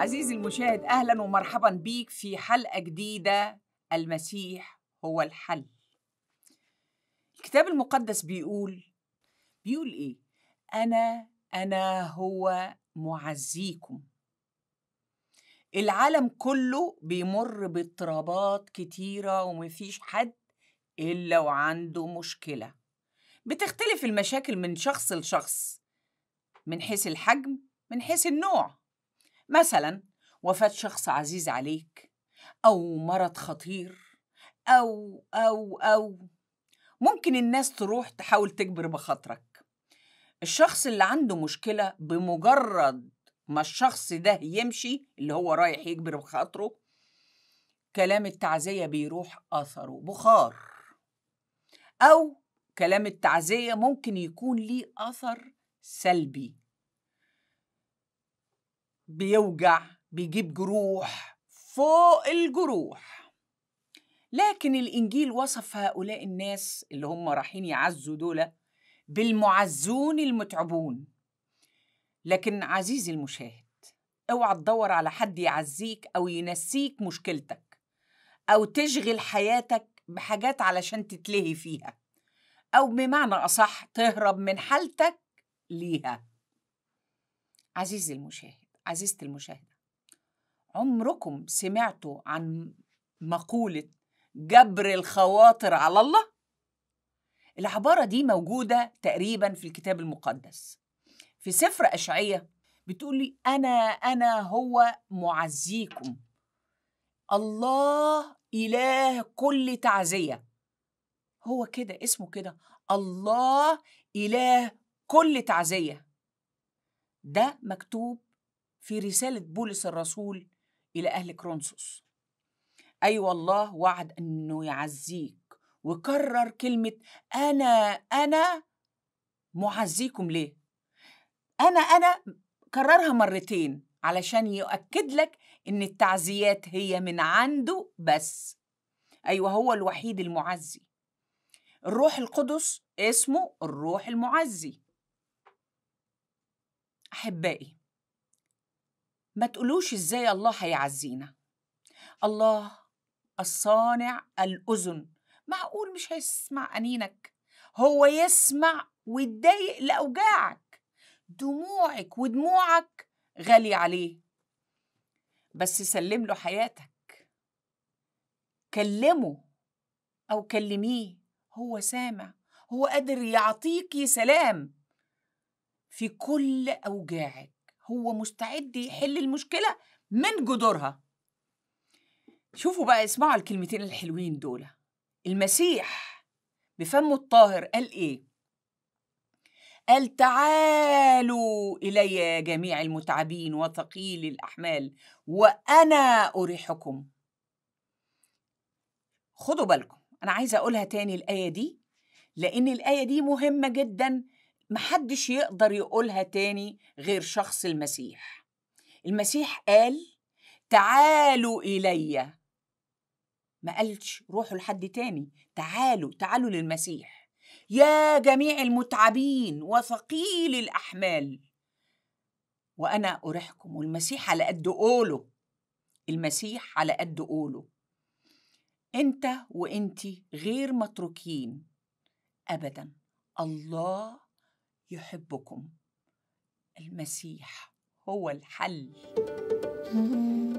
عزيزي المشاهد اهلا ومرحبا بيك في حلقه جديده المسيح هو الحل الكتاب المقدس بيقول بيقول ايه انا انا هو معزيكم العالم كله بيمر باضطرابات كتيره ومفيش حد الا وعنده مشكله بتختلف المشاكل من شخص لشخص من حيث الحجم من حيث النوع مثلا وفاة شخص عزيز عليك أو مرض خطير أو أو أو ممكن الناس تروح تحاول تجبر بخاطرك الشخص اللي عنده مشكلة بمجرد ما الشخص ده يمشي اللي هو رايح يجبر بخاطره كلام التعزية بيروح أثره بخار أو كلام التعزية ممكن يكون ليه أثر سلبي بيوجع بيجيب جروح فوق الجروح لكن الإنجيل وصف هؤلاء الناس اللي هم رايحين يعزوا دولة بالمعزون المتعبون لكن عزيزي المشاهد اوعى تدور على حد يعزيك أو ينسيك مشكلتك أو تشغل حياتك بحاجات علشان تتلهي فيها أو بمعنى أصح تهرب من حالتك ليها عزيزي المشاهد عزيزة المشاهدة عمركم سمعتوا عن مقولة جبر الخواطر على الله؟ العبارة دي موجودة تقريبا في الكتاب المقدس في سفر أشعية بتقول لي أنا أنا هو معزيكم الله إله كل تعزية هو كده اسمه كده الله إله كل تعزية ده مكتوب في رسالة بولس الرسول إلى أهل كرونسوس أيوة الله وعد أنه يعزيك وكرر كلمة أنا أنا معزيكم ليه أنا أنا كررها مرتين علشان يؤكد لك إن التعزيات هي من عنده بس أيوة هو الوحيد المعزي الروح القدس اسمه الروح المعزي أحبائي ما تقولوش ازاي الله هيعزينا الله الصانع الأذن معقول مش هيسمع أنينك هو يسمع ويتضايق لأوجاعك دموعك ودموعك غالية عليه بس سلم له حياتك كلمه أو كلميه هو سامع هو قادر يعطيكي سلام في كل أوجاعك هو مستعد يحل المشكلة من جذورها شوفوا بقى اسمعوا الكلمتين الحلوين دول المسيح بفمه الطاهر قال ايه قال تعالوا الي يا جميع المتعبين وثقيل الاحمال وانا اريحكم خدوا بالكم انا عايزه اقولها تاني الايه دي لان الايه دي مهمه جدا محدش يقدر يقولها تاني غير شخص المسيح المسيح قال تعالوا إلي ما قالش روحوا لحد تاني تعالوا تعالوا للمسيح يا جميع المتعبين وثقيل الأحمال وأنا أريحكم والمسيح على قد قوله المسيح على قد قوله أنت وأنتي غير متروكين أبدا الله يحبكم المسيح هو الحل